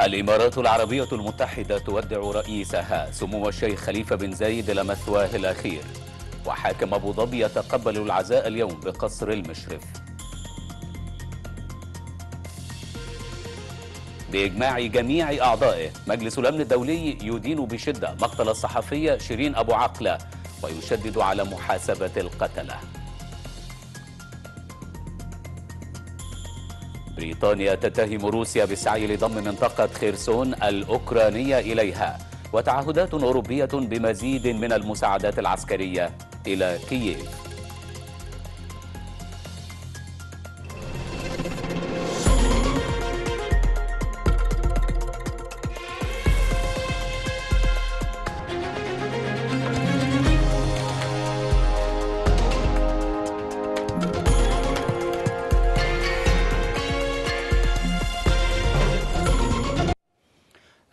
الإمارات العربية المتحدة تودع رئيسها سمو الشيخ خليفة بن زايد لمثواه الأخير وحاكم أبو ظبي يتقبل العزاء اليوم بقصر المشرف بإجماع جميع أعضائه مجلس الأمن الدولي يدين بشدة مقتل الصحفية شيرين أبو عقلة ويشدد على محاسبة القتلة بريطانيا تتهم روسيا بالسعي لضم منطقة خيرسون الأوكرانية إليها وتعهدات أوروبية بمزيد من المساعدات العسكرية إلى كييف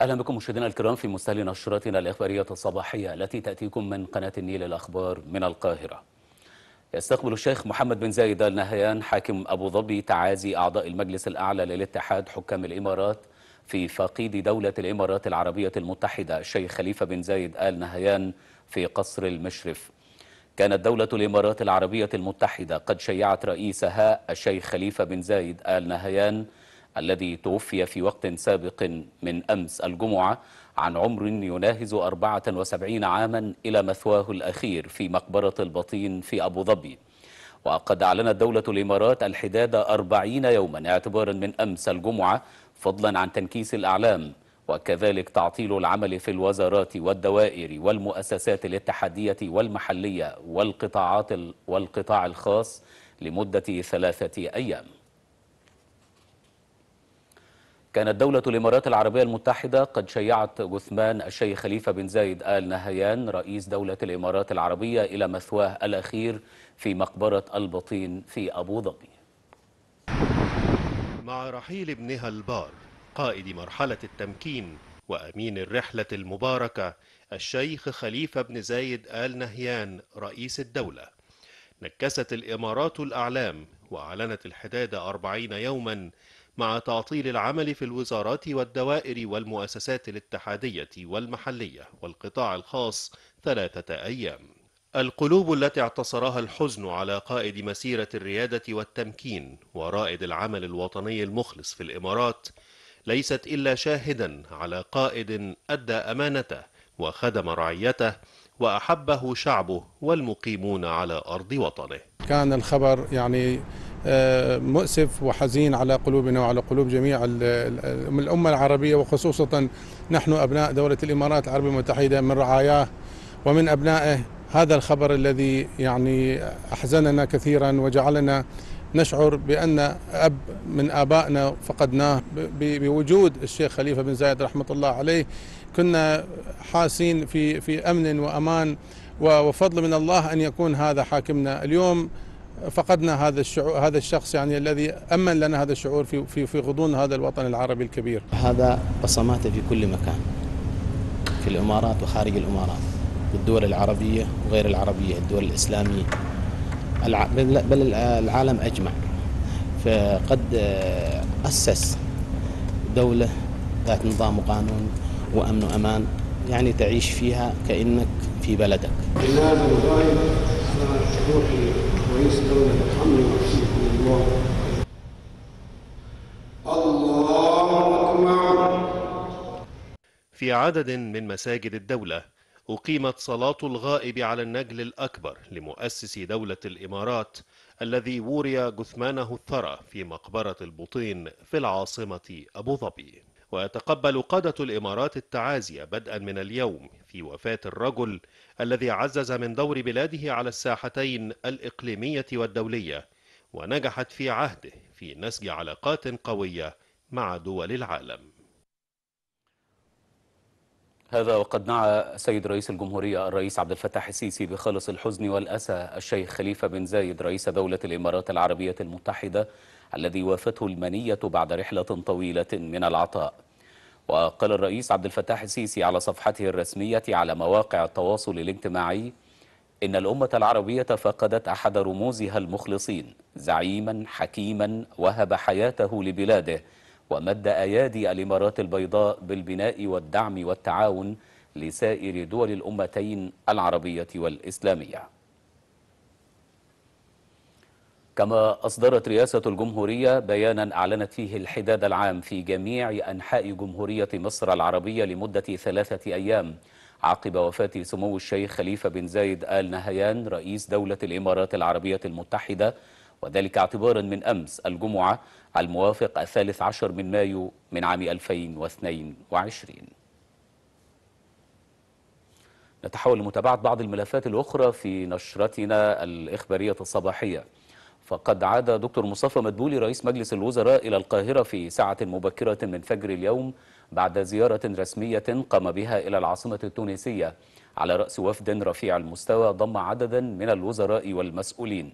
اهلا بكم مشاهدينا الكرام في مستهل نشرتنا الاخباريه الصباحيه التي تاتيكم من قناه النيل الاخبار من القاهره. يستقبل الشيخ محمد بن زايد ال نهيان حاكم ابو ظبي تعازي اعضاء المجلس الاعلى للاتحاد حكام الامارات في فقيد دوله الامارات العربيه المتحده الشيخ خليفه بن زايد ال نهيان في قصر المشرف. كانت دولة الإمارات العربية المتحدة قد شيعت رئيسها الشيخ خليفة بن زايد آل نهيان الذي توفي في وقت سابق من أمس الجمعة عن عمر يناهز 74 عاما إلى مثواه الأخير في مقبرة البطين في أبو ظبي وقد أعلنت دولة الإمارات الحداد 40 يوما اعتبارا من أمس الجمعة فضلا عن تنكيس الأعلام وكذلك تعطيل العمل في الوزارات والدوائر والمؤسسات الاتحادية والمحلية والقطاعات والقطاع الخاص لمدة ثلاثة أيام كانت دولة الإمارات العربية المتحدة قد شيعت جثمان الشيخ خليفة بن زايد آل نهيان رئيس دولة الإمارات العربية إلى مثواه الأخير في مقبرة البطين في أبو ظبي مع رحيل ابنها البار قائد مرحلة التمكين وأمين الرحلة المباركة الشيخ خليفة بن زايد آل نهيان رئيس الدولة نكست الإمارات الأعلام وأعلنت الحداد أربعين يوما مع تعطيل العمل في الوزارات والدوائر والمؤسسات الاتحادية والمحلية والقطاع الخاص ثلاثة أيام القلوب التي اعتصرها الحزن على قائد مسيرة الريادة والتمكين ورائد العمل الوطني المخلص في الإمارات ليست إلا شاهدا على قائد أدى أمانته وخدم رعيته وأحبه شعبه والمقيمون على أرض وطنه كان الخبر يعني آه، مؤسف وحزين على قلوبنا وعلى قلوب جميع الأمة العربية وخصوصا نحن أبناء دولة الإمارات العربية المتحدة من رعاياه ومن أبنائه هذا الخبر الذي يعني أحزننا كثيرا وجعلنا نشعر بأن أب من آبائنا فقدناه بوجود الشيخ خليفة بن زايد رحمة الله عليه كنا حاسين في في أمن وأمان وفضل من الله أن يكون هذا حاكمنا اليوم فقدنا هذا الشعور هذا الشخص يعني الذي امن لنا هذا الشعور في في في غضون هذا الوطن العربي الكبير. هذا بصماته في كل مكان. في الامارات وخارج الامارات، الدول العربيه وغير العربيه، الدول الاسلاميه. بل العالم اجمع. فقد آه، اسس دوله ذات نظام وقانون وامن وامان، يعني تعيش فيها كانك في بلدك. رئيس الحمد وحسيكم الله الله في عدد من مساجد الدولة أقيمت صلاة الغائب على النجل الأكبر لمؤسس دولة الإمارات الذي وري جثمانه الثرى في مقبرة البطين في العاصمة أبو ظبي ويتقبل قادة الإمارات التعازي بدءا من اليوم في وفاة الرجل الذي عزز من دور بلاده على الساحتين الإقليمية والدولية ونجحت في عهده في نسج علاقات قوية مع دول العالم هذا وقد نعى سيد رئيس الجمهورية الرئيس عبد الفتاح السيسي بخالص الحزن والأسى الشيخ خليفة بن زايد رئيس دولة الإمارات العربية المتحدة الذي وافته المنية بعد رحلة طويلة من العطاء وقال الرئيس عبد الفتاح السيسي على صفحته الرسمية على مواقع التواصل الاجتماعي إن الأمة العربية فقدت أحد رموزها المخلصين زعيما حكيما وهب حياته لبلاده ومد أيادي الإمارات البيضاء بالبناء والدعم والتعاون لسائر دول الأمتين العربية والإسلامية كما أصدرت رئاسة الجمهورية بيانا أعلنت فيه الحداد العام في جميع أنحاء جمهورية مصر العربية لمدة ثلاثة أيام عقب وفاة سمو الشيخ خليفة بن زايد آل نهيان رئيس دولة الإمارات العربية المتحدة وذلك اعتبارا من أمس الجمعة الموافق الثالث عشر من مايو من عام 2022 نتحول لمتابعة بعض الملفات الأخرى في نشرتنا الإخبارية الصباحية فقد عاد دكتور مصطفى مدبولي رئيس مجلس الوزراء إلى القاهرة في ساعة مبكرة من فجر اليوم بعد زيارة رسمية قام بها إلى العاصمة التونسية على رأس وفد رفيع المستوى ضم عددا من الوزراء والمسؤولين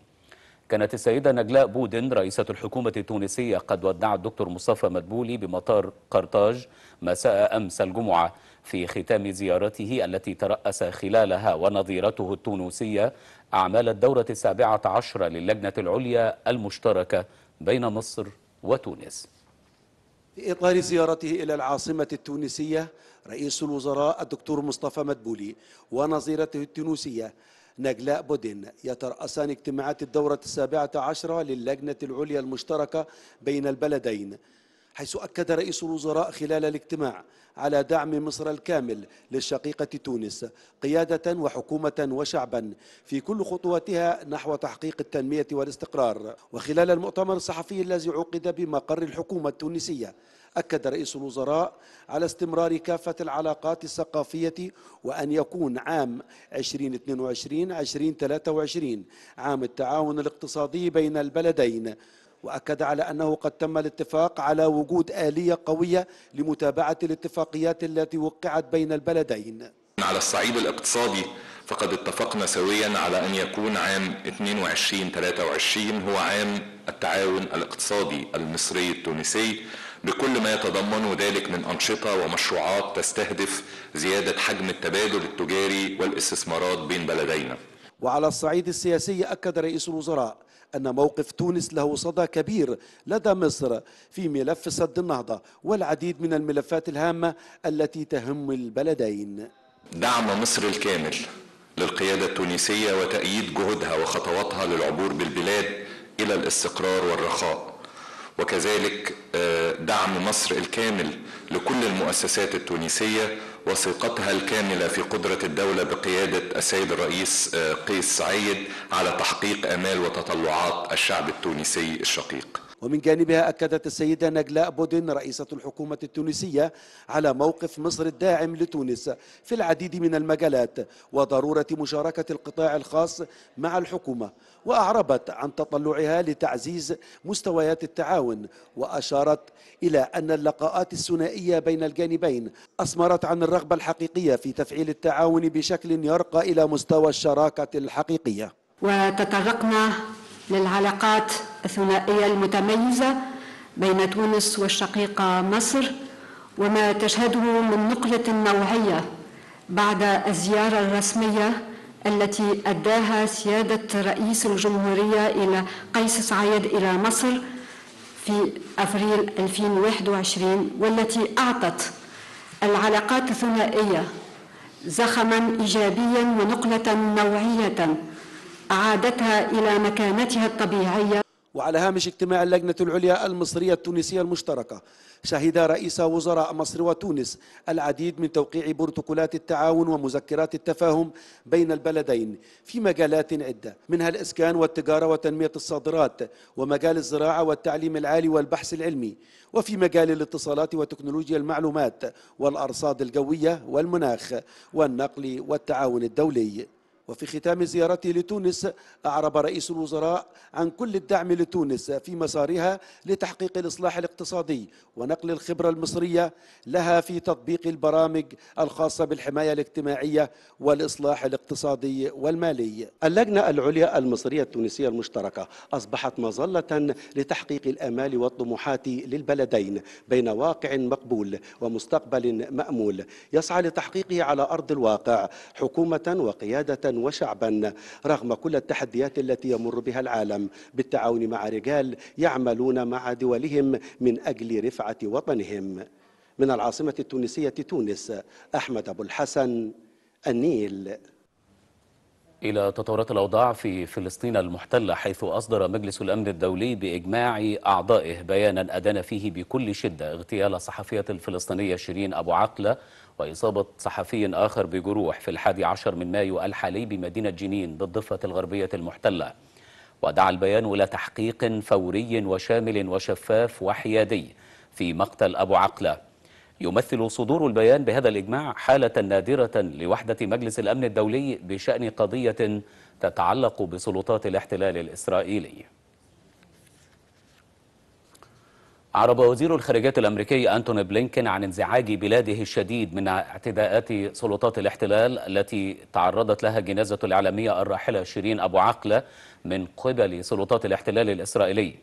كانت السيدة نجلاء بودن رئيسة الحكومة التونسية قد ودعت الدكتور مصطفى مدبولي بمطار قرطاج مساء أمس الجمعة في ختام زيارته التي ترأس خلالها ونظيرته التونسية أعمال الدورة السابعة عشرة للجنة العليا المشتركة بين مصر وتونس في إطار زيارته إلى العاصمة التونسية رئيس الوزراء الدكتور مصطفى مدبولي ونظيرته التونسية نجلاء بودين يترأسان اجتماعات الدورة السابعة عشرة للجنة العليا المشتركة بين البلدين حيث أكد رئيس الوزراء خلال الاجتماع على دعم مصر الكامل للشقيقة تونس قيادة وحكومة وشعبا في كل خطواتها نحو تحقيق التنمية والاستقرار وخلال المؤتمر الصحفي الذي عقد بمقر الحكومة التونسية أكد رئيس الوزراء على استمرار كافة العلاقات الثقافية وأن يكون عام 2022 2023 عام التعاون الاقتصادي بين البلدين وأكد على أنه قد تم الاتفاق على وجود آلية قوية لمتابعة الاتفاقيات التي وقعت بين البلدين على الصعيد الاقتصادي فقد اتفقنا سويا على أن يكون عام 22-23 هو عام التعاون الاقتصادي المصري التونسي بكل ما يتضمن ذلك من أنشطة ومشروعات تستهدف زيادة حجم التبادل التجاري والاستثمارات بين بلدينا وعلى الصعيد السياسي أكد رئيس الوزراء أن موقف تونس له صدى كبير لدى مصر في ملف سد النهضة والعديد من الملفات الهامة التي تهم البلدين دعم مصر الكامل للقيادة التونسية وتأييد جهودها وخطواتها للعبور بالبلاد إلى الاستقرار والرخاء وكذلك آه، دعم مصر الكامل لكل المؤسسات التونسية وثقتها الكاملة في قدرة الدولة بقيادة السيد الرئيس آه، قيس سعيد على تحقيق آمال وتطلعات الشعب التونسي الشقيق ومن جانبها أكدت السيدة نجلاء بودن رئيسة الحكومة التونسية على موقف مصر الداعم لتونس في العديد من المجالات وضرورة مشاركة القطاع الخاص مع الحكومة وأعربت عن تطلعها لتعزيز مستويات التعاون وأشارت إلى أن اللقاءات الثنائية بين الجانبين أثمرت عن الرغبة الحقيقية في تفعيل التعاون بشكل يرقى إلى مستوى الشراكة الحقيقية وتطرقنا للعلاقات الثنائية المتميزة بين تونس والشقيقة مصر وما تشهده من نقلة نوعية بعد الزيارة الرسمية التي أداها سيادة رئيس الجمهورية إلى قيس سعيد إلى مصر في أفريل 2021 والتي أعطت العلاقات الثنائية زخما إيجابيا ونقلة نوعية عادتها إلى مكانتها الطبيعية وعلى هامش اجتماع اللجنة العليا المصرية التونسية المشتركة شهد رئيس وزراء مصر وتونس العديد من توقيع بروتوكولات التعاون ومذكرات التفاهم بين البلدين في مجالات عدة منها الإسكان والتجارة وتنمية الصادرات ومجال الزراعة والتعليم العالي والبحث العلمي وفي مجال الاتصالات وتكنولوجيا المعلومات والأرصاد الجوية والمناخ والنقل والتعاون الدولي وفي ختام زيارته لتونس أعرب رئيس الوزراء عن كل الدعم لتونس في مسارها لتحقيق الإصلاح الاقتصادي ونقل الخبرة المصرية لها في تطبيق البرامج الخاصة بالحماية الاجتماعية والإصلاح الاقتصادي والمالي اللجنة العليا المصرية التونسية المشتركة أصبحت مظلة لتحقيق الآمال والطموحات للبلدين بين واقع مقبول ومستقبل مأمول يسعى لتحقيقه على أرض الواقع حكومة وقيادة وشعبا رغم كل التحديات التي يمر بها العالم بالتعاون مع رجال يعملون مع دولهم من أجل رفعة وطنهم من العاصمة التونسية تونس أحمد أبو الحسن النيل إلى تطورات الأوضاع في فلسطين المحتلة حيث أصدر مجلس الأمن الدولي بإجماع أعضائه بيانا أدان فيه بكل شدة اغتيال الصحفية الفلسطينية شيرين أبو عقلة وإصابة صحفي آخر بجروح في الحادي عشر من مايو الحالي بمدينة جنين بالضفة الغربية المحتلة ودعا البيان إلى تحقيق فوري وشامل وشفاف وحيادي في مقتل أبو عقلة يمثل صدور البيان بهذا الإجماع حالة نادرة لوحدة مجلس الأمن الدولي بشأن قضية تتعلق بسلطات الاحتلال الإسرائيلي عرب وزير الخارجية الأمريكي أنتوني بلينكن عن انزعاج بلاده الشديد من اعتداءات سلطات الاحتلال التي تعرضت لها جنازة الإعلامية الراحلة شيرين أبو عقلة من قبل سلطات الاحتلال الإسرائيلي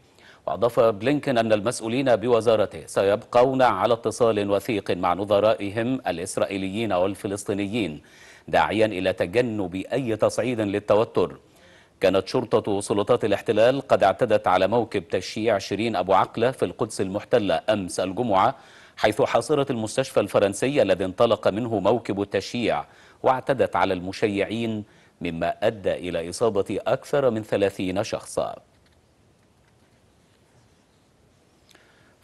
وأضاف بلينكن أن المسؤولين بوزارته سيبقون على اتصال وثيق مع نظرائهم الإسرائيليين والفلسطينيين داعيا إلى تجنب أي تصعيد للتوتر كانت شرطة وسلطات الاحتلال قد اعتدت على موكب تشييع شيرين أبو عقلة في القدس المحتلة أمس الجمعة حيث حاصرت المستشفى الفرنسي الذي انطلق منه موكب التشييع واعتدت على المشيعين مما أدى إلى إصابة أكثر من 30 شخصاً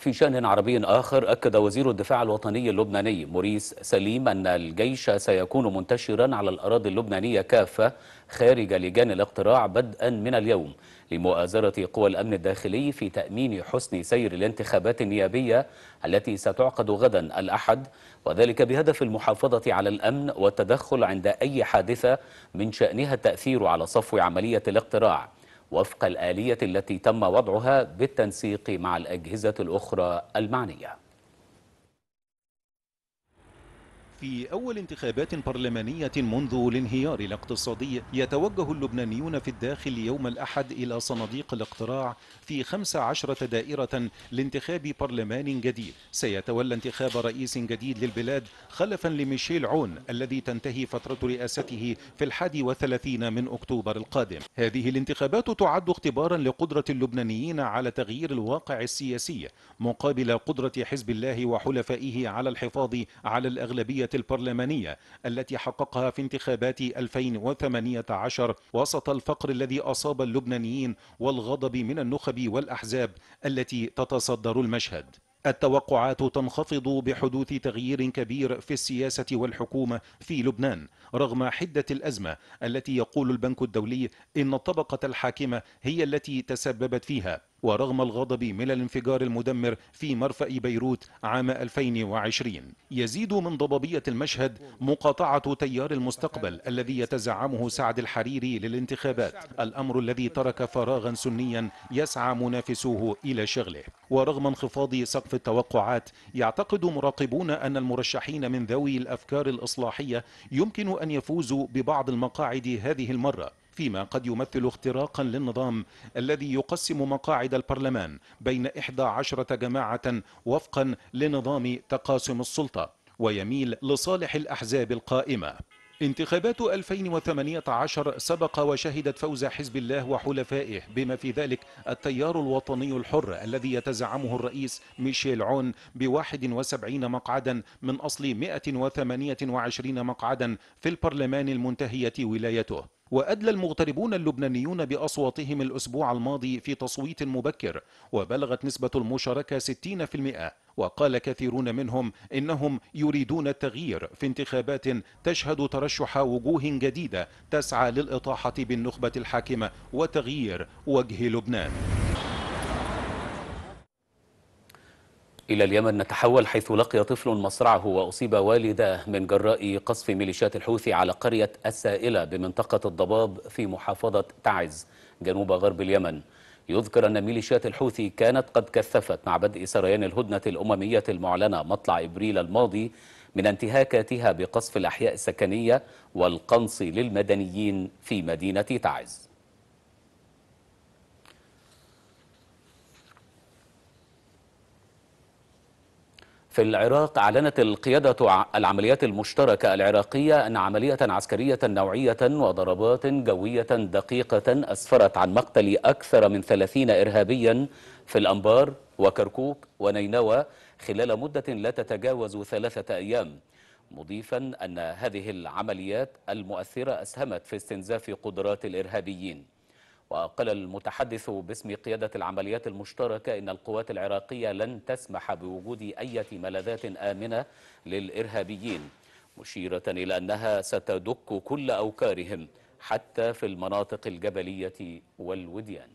في شأن عربي آخر أكد وزير الدفاع الوطني اللبناني موريس سليم أن الجيش سيكون منتشرا على الأراضي اللبنانية كافة خارج لجان الاقتراع بدءا من اليوم لمؤازرة قوى الأمن الداخلي في تأمين حسن سير الانتخابات النيابية التي ستعقد غدا الأحد وذلك بهدف المحافظة على الأمن والتدخل عند أي حادثة من شأنها التأثير على صفو عملية الاقتراع وفق الآلية التي تم وضعها بالتنسيق مع الأجهزة الأخرى المعنية في أول انتخابات برلمانية منذ الانهيار الاقتصادي يتوجه اللبنانيون في الداخل يوم الأحد إلى صناديق الاقتراع في 15 دائرة لانتخاب برلمان جديد سيتولى انتخاب رئيس جديد للبلاد خلفا لميشيل عون الذي تنتهي فترة رئاسته في الحادي وثلاثين من أكتوبر القادم هذه الانتخابات تعد اختبارا لقدرة اللبنانيين على تغيير الواقع السياسي مقابل قدرة حزب الله وحلفائه على الحفاظ على الأغلبية البرلمانية التي حققها في انتخابات 2018 وسط الفقر الذي أصاب اللبنانيين والغضب من النخب والأحزاب التي تتصدر المشهد التوقعات تنخفض بحدوث تغيير كبير في السياسة والحكومة في لبنان رغم حدة الأزمة التي يقول البنك الدولي إن الطبقة الحاكمة هي التي تسببت فيها ورغم الغضب من الانفجار المدمر في مرفأ بيروت عام 2020 يزيد من ضبابية المشهد مقاطعة تيار المستقبل الذي يتزعمه سعد الحريري للانتخابات الأمر الذي ترك فراغا سنيا يسعى منافسوه إلى شغله ورغم انخفاض سقف التوقعات يعتقد مراقبون أن المرشحين من ذوي الأفكار الإصلاحية يمكن أن يفوزوا ببعض المقاعد هذه المرة فيما قد يمثل اختراقا للنظام الذي يقسم مقاعد البرلمان بين 11 جماعة وفقا لنظام تقاسم السلطة ويميل لصالح الأحزاب القائمة انتخابات 2018 سبق وشهدت فوز حزب الله وحلفائه بما في ذلك التيار الوطني الحر الذي يتزعمه الرئيس ميشيل عون ب 71 مقعدا من أصل 128 مقعدا في البرلمان المنتهية ولايته وأدلى المغتربون اللبنانيون بأصواتهم الأسبوع الماضي في تصويت مبكر وبلغت نسبة المشاركة 60% وقال كثيرون منهم إنهم يريدون التغيير في انتخابات تشهد ترشح وجوه جديدة تسعى للإطاحة بالنخبة الحاكمة وتغيير وجه لبنان إلى اليمن نتحول حيث لقي طفل مصرعه وأصيب والداه من جراء قصف ميليشيات الحوثي على قرية السائلة بمنطقة الضباب في محافظة تعز جنوب غرب اليمن يذكر أن ميليشيات الحوثي كانت قد كثفت مع بدء سريان الهدنة الأممية المعلنة مطلع إبريل الماضي من انتهاكاتها بقصف الأحياء السكنية والقنص للمدنيين في مدينة تعز في العراق أعلنت القيادة العمليات المشتركة العراقية أن عملية عسكرية نوعية وضربات جوية دقيقة أسفرت عن مقتل أكثر من 30 إرهابيا في الأنبار وكركوك ونينوى خلال مدة لا تتجاوز ثلاثة أيام مضيفا أن هذه العمليات المؤثرة أسهمت في استنزاف قدرات الإرهابيين وقال المتحدث باسم قيادة العمليات المشتركة إن القوات العراقية لن تسمح بوجود أي ملاذات آمنة للإرهابيين مشيرة إلى أنها ستدك كل أوكارهم حتى في المناطق الجبلية والوديان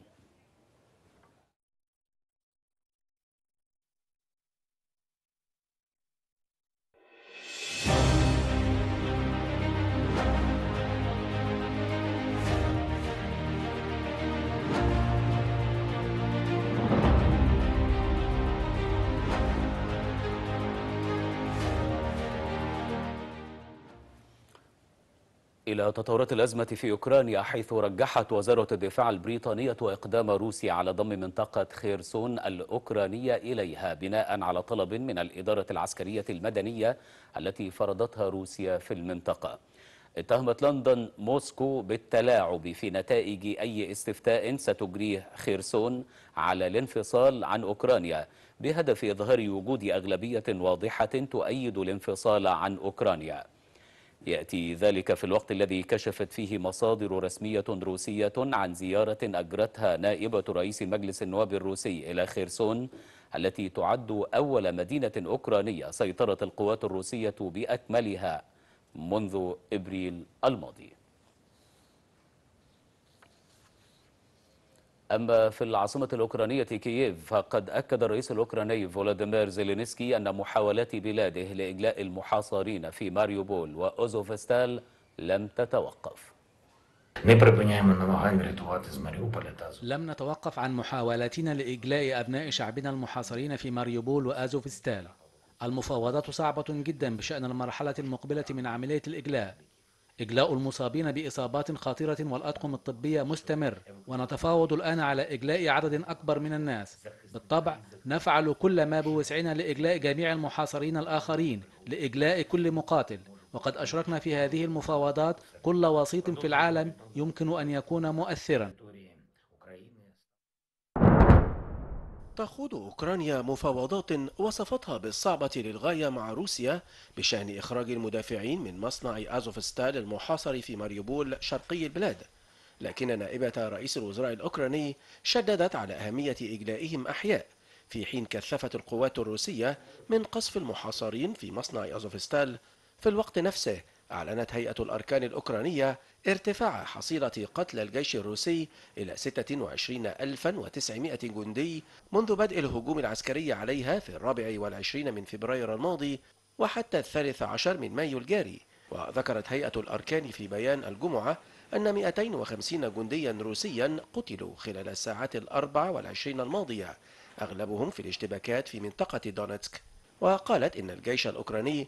إلى تطورات الأزمة في أوكرانيا حيث رجحت وزارة الدفاع البريطانية إقدام روسيا على ضم منطقة خيرسون الأوكرانية إليها بناء على طلب من الإدارة العسكرية المدنية التي فرضتها روسيا في المنطقة اتهمت لندن موسكو بالتلاعب في نتائج أي استفتاء ستجريه خيرسون على الانفصال عن أوكرانيا بهدف إظهار وجود أغلبية واضحة تؤيد الانفصال عن أوكرانيا يأتي ذلك في الوقت الذي كشفت فيه مصادر رسمية روسية عن زيارة أجرتها نائبة رئيس مجلس النواب الروسي إلى خيرسون التي تعد أول مدينة أوكرانية سيطرت القوات الروسية بأكملها منذ إبريل الماضي أما في العاصمة الأوكرانية كييف فقد أكد الرئيس الأوكراني فولاديمير زيلينسكي أن محاولات بلاده لإجلاء المحاصرين في ماريوبول وأوزوفستال لم تتوقف لم نتوقف عن محاولاتنا لإجلاء أبناء شعبنا المحاصرين في ماريوبول وأزوفستال المفاوضات صعبة جدا بشأن المرحلة المقبلة من عملية الإجلاء إجلاء المصابين بإصابات خطيرة والأطقم الطبية مستمر ونتفاوض الآن على إجلاء عدد أكبر من الناس بالطبع نفعل كل ما بوسعنا لإجلاء جميع المحاصرين الآخرين لإجلاء كل مقاتل وقد أشركنا في هذه المفاوضات كل وسيط في العالم يمكن أن يكون مؤثراً تخوض أوكرانيا مفاوضات وصفتها بالصعبة للغاية مع روسيا بشأن إخراج المدافعين من مصنع أزوفستال المحاصر في ماريوبول شرقي البلاد لكن نائبة رئيس الوزراء الأوكراني شددت على أهمية إجلائهم أحياء في حين كثفت القوات الروسية من قصف المحاصرين في مصنع أزوفستال في الوقت نفسه أعلنت هيئة الأركان الأوكرانية ارتفاع حصيلة قتلى الجيش الروسي إلى 26900 جندي منذ بدء الهجوم العسكري عليها في الرابع والعشرين من فبراير الماضي وحتى الثالث عشر من مايو الجاري وذكرت هيئة الأركان في بيان الجمعة أن 250 جنديا روسيا قتلوا خلال الساعات الأربع والعشرين الماضية أغلبهم في الاشتباكات في منطقة دونتسك وقالت إن الجيش الأوكراني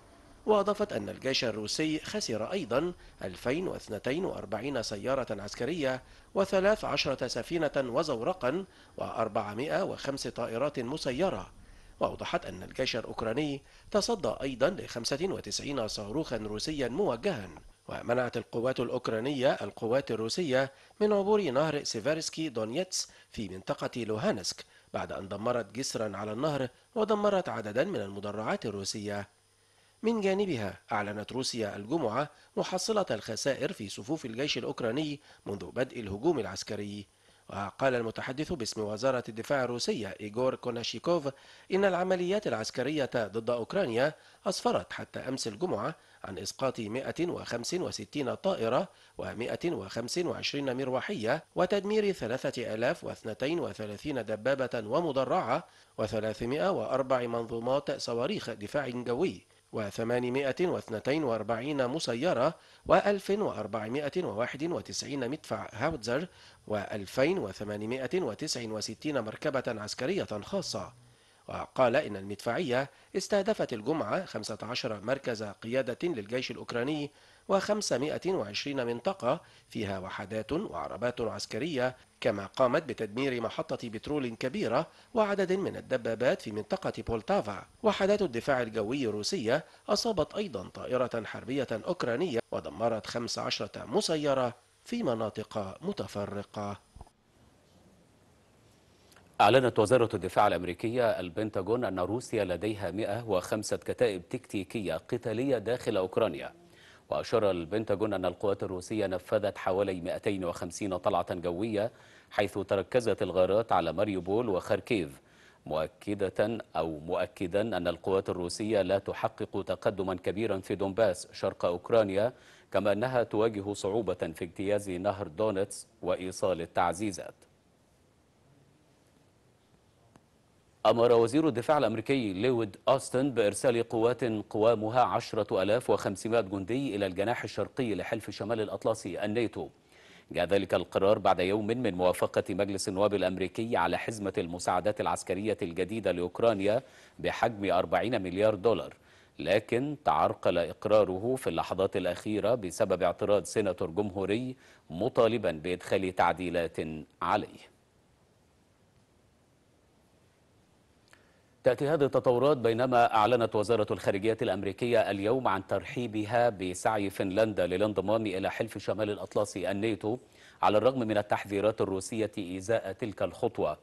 وأضافت أن الجيش الروسي خسر أيضا 2042 سيارة عسكرية و13 سفينة وزورقا و405 طائرات مسيرة وأوضحت أن الجيش الأوكراني تصدى أيضا ل 95 صاروخا روسيا موجها ومنعت القوات الأوكرانية القوات الروسية من عبور نهر سيفارسكي دونيتس في منطقة لوهانسك بعد أن دمرت جسرا على النهر ودمرت عددا من المدرعات الروسية من جانبها أعلنت روسيا الجمعة محصلة الخسائر في صفوف الجيش الأوكراني منذ بدء الهجوم العسكري وقال المتحدث باسم وزارة الدفاع الروسية إيغور كوناشيكوف إن العمليات العسكرية ضد أوكرانيا أسفرت حتى أمس الجمعة عن إسقاط 165 طائرة و125 مروحية وتدمير 3032 دبابة ومدرعة و304 منظومات صواريخ دفاع جوي و842 مسيرة و1491 مدفع هاوتزر و2869 مركبة عسكرية خاصة وقال إن المدفعية استهدفت الجمعة 15 مركز قيادة للجيش الأوكراني و520 منطقة فيها وحدات وعربات عسكرية كما قامت بتدمير محطة بترول كبيرة وعدد من الدبابات في منطقة بولتافا وحدات الدفاع الجوي الروسية أصابت أيضا طائرة حربية أوكرانية ودمرت 15 مسيرة في مناطق متفرقة أعلنت وزارة الدفاع الأمريكية البنتاغون أن روسيا لديها 105 كتائب تكتيكية قتالية داخل أوكرانيا وأشار البنتاجون أن القوات الروسية نفذت حوالي 250 طلعة جوية حيث تركزت الغارات على ماريوبول وخاركيف مؤكدة أو مؤكدا أن القوات الروسية لا تحقق تقدما كبيرا في دونباس شرق أوكرانيا كما أنها تواجه صعوبة في اجتياز نهر دونتس وإيصال التعزيزات أمر وزير الدفاع الأمريكي ليود أوستن بإرسال قوات قوامها 10500 جندي إلى الجناح الشرقي لحلف شمال الأطلسي الناتو جاء ذلك القرار بعد يوم من موافقة مجلس النواب الأمريكي على حزمة المساعدات العسكرية الجديدة لأوكرانيا بحجم 40 مليار دولار لكن تعرقل إقراره في اللحظات الأخيرة بسبب اعتراض سيناتور جمهوري مطالبا بإدخال تعديلات عليه تأتي هذه التطورات بينما أعلنت وزارة الخارجية الأمريكية اليوم عن ترحيبها بسعي فنلندا للانضمام إلى حلف شمال الأطلسي الناتو على الرغم من التحذيرات الروسية إزاء تلك الخطوة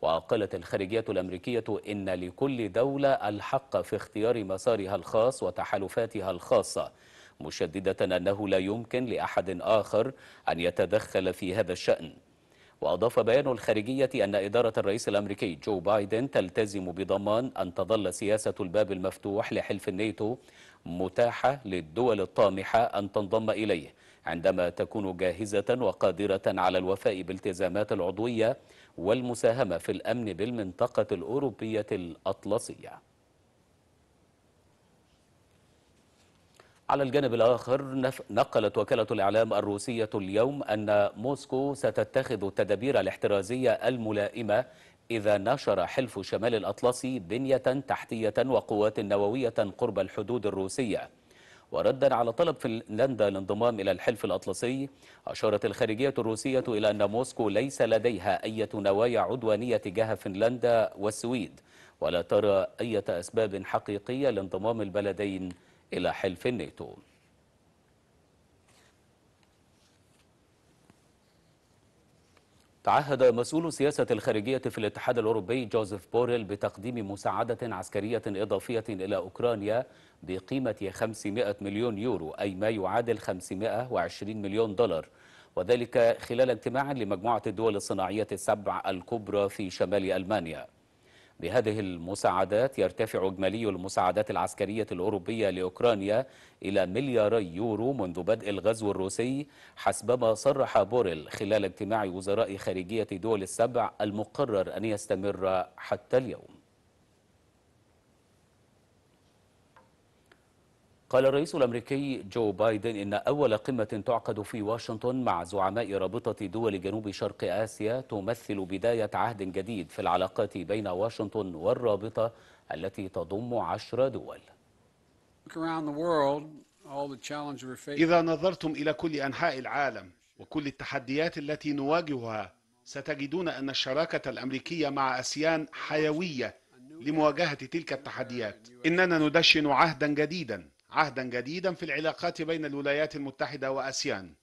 وقالت الخارجية الأمريكية إن لكل دولة الحق في اختيار مسارها الخاص وتحالفاتها الخاصة مشددة أنه لا يمكن لأحد آخر أن يتدخل في هذا الشأن وأضاف بيان الخارجية أن إدارة الرئيس الأمريكي جو بايدن تلتزم بضمان أن تظل سياسة الباب المفتوح لحلف الناتو متاحة للدول الطامحة أن تنضم إليه عندما تكون جاهزة وقادرة على الوفاء بالتزامات العضوية والمساهمة في الأمن بالمنطقة الأوروبية الأطلسية على الجانب الآخر نقلت وكالة الإعلام الروسية اليوم أن موسكو ستتخذ التدابير الاحترازية الملائمة إذا نشر حلف شمال الأطلسي بنية تحتية وقوات نووية قرب الحدود الروسية وردا على طلب فنلندا الانضمام إلى الحلف الأطلسي أشارت الخارجية الروسية إلى أن موسكو ليس لديها أي نوايا عدوانية تجاه فنلندا والسويد ولا ترى أي أسباب حقيقية لانضمام البلدين إلى حلف الناتو تعهد مسؤول سياسة الخارجية في الاتحاد الأوروبي جوزيف بوريل بتقديم مساعدة عسكرية إضافية إلى أوكرانيا بقيمة 500 مليون يورو أي ما يعادل 520 مليون دولار وذلك خلال اجتماع لمجموعة الدول الصناعية السبع الكبرى في شمال ألمانيا بهذه المساعدات يرتفع إجمالي المساعدات العسكرية الأوروبية لأوكرانيا إلى ملياري يورو منذ بدء الغزو الروسي حسبما صرح بوريل خلال اجتماع وزراء خارجية دول السبع المقرر أن يستمر حتى اليوم قال الرئيس الأمريكي جو بايدن إن أول قمة تعقد في واشنطن مع زعماء رابطة دول جنوب شرق آسيا تمثل بداية عهد جديد في العلاقات بين واشنطن والرابطة التي تضم عشر دول إذا نظرتم إلى كل أنحاء العالم وكل التحديات التي نواجهها ستجدون أن الشراكة الأمريكية مع أسيان حيوية لمواجهة تلك التحديات إننا ندشن عهدا جديدا عهدا جديدا في العلاقات بين الولايات المتحدة وآسيان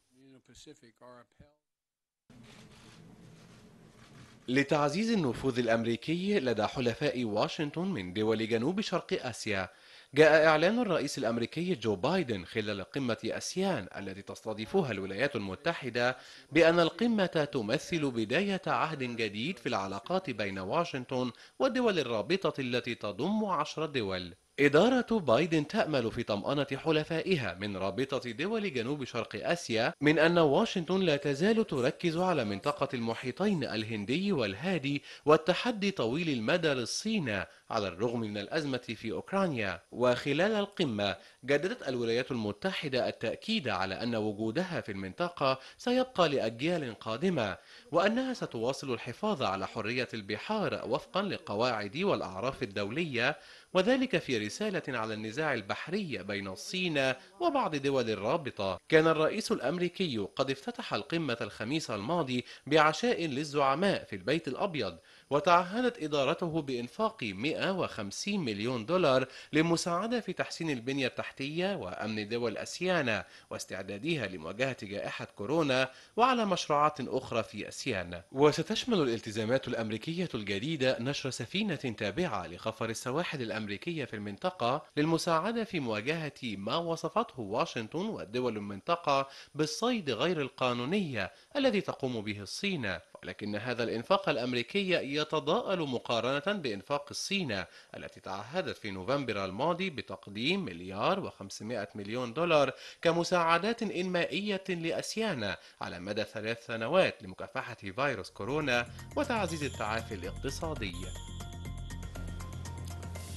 لتعزيز النفوذ الأمريكي لدى حلفاء واشنطن من دول جنوب شرق آسيا جاء إعلان الرئيس الأمريكي جو بايدن خلال قمة أسيان التي تستضيفها الولايات المتحدة بأن القمة تمثل بداية عهد جديد في العلاقات بين واشنطن والدول الرابطة التي تضم عشر دول إدارة بايدن تأمل في طمأنة حلفائها من رابطة دول جنوب شرق آسيا من أن واشنطن لا تزال تركز على منطقة المحيطين الهندي والهادي والتحدي طويل المدى للصين على الرغم من الأزمة في أوكرانيا وخلال القمة جددت الولايات المتحدة التأكيد على أن وجودها في المنطقة سيبقى لأجيال قادمة وأنها ستواصل الحفاظ على حرية البحار وفقا للقواعد والأعراف الدولية وذلك في رسالة على النزاع البحري بين الصين وبعض دول الرابطة كان الرئيس الأمريكي قد افتتح القمة الخميس الماضي بعشاء للزعماء في البيت الأبيض وتعهدت إدارته بإنفاق 150 مليون دولار للمساعدة في تحسين البنية التحتية وأمن دول أسيانا واستعدادها لمواجهة جائحة كورونا وعلى مشروعات أخرى في أسيانا وستشمل الالتزامات الأمريكية الجديدة نشر سفينة تابعة لخفر السواحل الأمريكية في المنطقة للمساعدة في مواجهة ما وصفته واشنطن ودول المنطقة بالصيد غير القانونية الذي تقوم به الصين لكن هذا الإنفاق الأمريكي يتضاءل مقارنة بإنفاق الصين التي تعهدت في نوفمبر الماضي بتقديم مليار و500 مليون دولار كمساعدات إنمائية لأسيان على مدى ثلاث سنوات لمكافحة فيروس كورونا وتعزيز التعافي الاقتصادي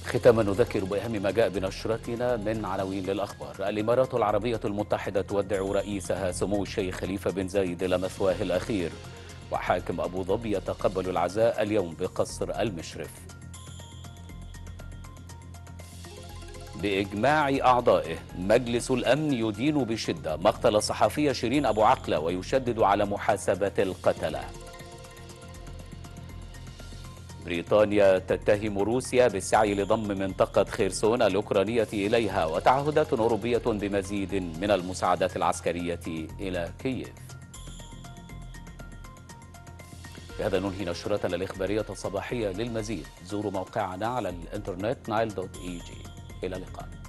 ختاما نذكر بأهم ما جاء بنشرتنا من عناوين للأخبار الإمارات العربية المتحدة تودع رئيسها سمو الشيخ خليفة بن زايد إلى مثواه الأخير وحاكم أبو ظبي يتقبل العزاء اليوم بقصر المشرف بإجماع أعضائه مجلس الأمن يدين بشدة مقتل الصحفية شيرين أبو عقلة ويشدد على محاسبة القتلة بريطانيا تتهم روسيا بالسعي لضم منطقة خيرسون الأوكرانية إليها وتعهدات أوروبية بمزيد من المساعدات العسكرية إلى كييف بهذا ننهي نشرتنا الإخبارية الصباحية للمزيد زوروا موقعنا على الإنترنت جي إلى اللقاء